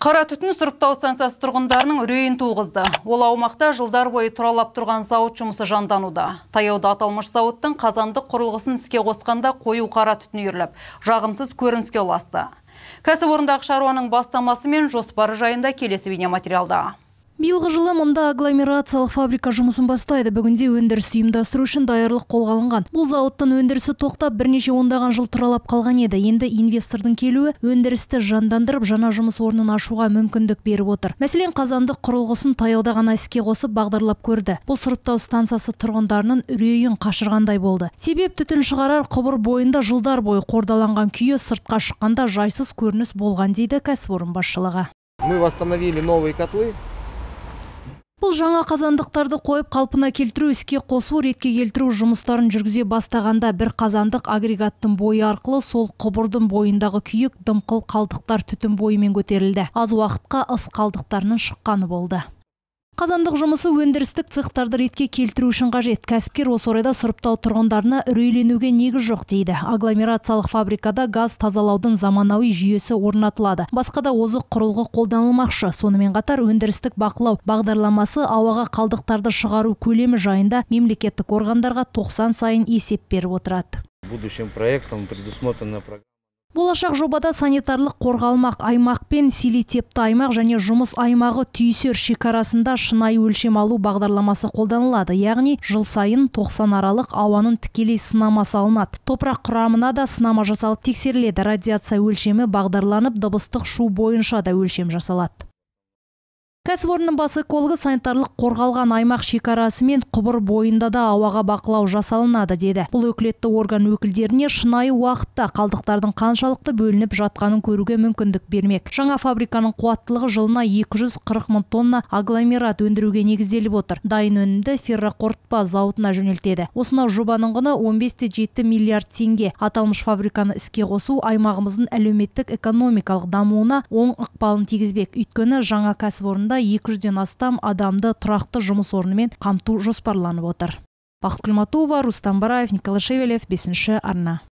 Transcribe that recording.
Қара түтін сұрыптау сансасы тұрғындарының үрейін туғызды. Ол аумақта жылдар бойы тұралап тұрған зауыт жұмысы жандануда. Таяуда аталмыш зауыттың қазандық құрылғысын іске қосқанда қою қара түтін үйірліп, жағымсыз көрініске ұласты. Кәсіп орындағы шаруаның бастамасы мен жоспары жайында келесі материалда биылғы жылы мұнда агломерациялық фабрика жұмысын бастайды бүгінде өндірісті ұйымдастыру үшін даярлық қолға алынған бұл зауыттың өндірісі тоқтап бірнеше ондаған жыл тұралап қалған еді енді инвестордың келуі өндірісті жандандырып жаңа жұмыс орнын ашуға мүмкіндік беріп отыр мәселен қазандық құрылғысын таяуда ғана іске қосып бағдарлап көрді бұл сұрыптау стансасы тұрғындарының үрейін қашырғандай болды себеп түтін шығарар құбыр бойында жылдар бойы қордаланған күйі сыртқа шыққанда жайсыз көрініс болған дейді кәсіпорын басшылығы мы восстановили новые котлы Бұл жаңа қазандықтарды қойып қалпына келтіру іске қосу ретке келтіру жұмыстарын жүргізе бастағанда бір қазандық агрегаттың бойы арқылы сол құбырдың бойындағы күйік дымқыл қалдықтар түтін бойымен көтерілді. Аз уақытқа ыс қалдықтарының шыққаны болды қазандық жұмысы өндірістік цехтарды ретке келтіру үшін қажет кәсіпкер осы орайда сұрыптау тұрғындарына үрейленуге негіз жоқ дейді агломерациялық фабрикада газ тазалаудың заманауи жүйесі орнатылады басқа да озық құрылғы қолданылмақшы сонымен қатар өндірістік бақылау бағдарламасы ауаға қалдықтарды шығару көлемі жайында мемлекеттік органдарға 90 сайын есеп беріп отырады будущим проектом предусмотрено болашақ жобада санитарлық қорғалмақ аймақ пен силитепті аймақ және жұмыс аймағы түйісер шекарасында шынай өлшем алу бағдарламасы қолданылады яғни жыл сайын 90 аралық ауаның тікелей сынамасы алынады топырақ құрамына да сынама жасалып тексеріледі радиация өлшемі бағдарланып дыбыстық шу бойынша да өлшем жасалады кәсіпорынның бас экологы санитарлық қорғалған аймақ шекарасы мен құбыр бойында да ауаға бақылау жасалынады деді бұл өкілетті орган өкілдеріне шынайы уақытта қалдықтардың қаншалықты бөлініп жатқанын көруге мүмкіндік бермек жаңа фабриканың қуаттылығы жылына 240 мың тонна агломерат өндіруге негізделіп отыр дайын өнімді ферроқорытпа зауытына жөнелтеді осынау жобаның құны миллиард теңге аталмыш фабриканы іске қосу аймағымыздың әлеуметтік экономикалық дамуына оң ықпалын тигізбек өйткені жаңа кәсіпорында екі жүзден астам адамды тұрақты жұмыс орнымен қамту жоспарланып отыр бақыт құлматова рустам бараев николай шевелев бесінші арна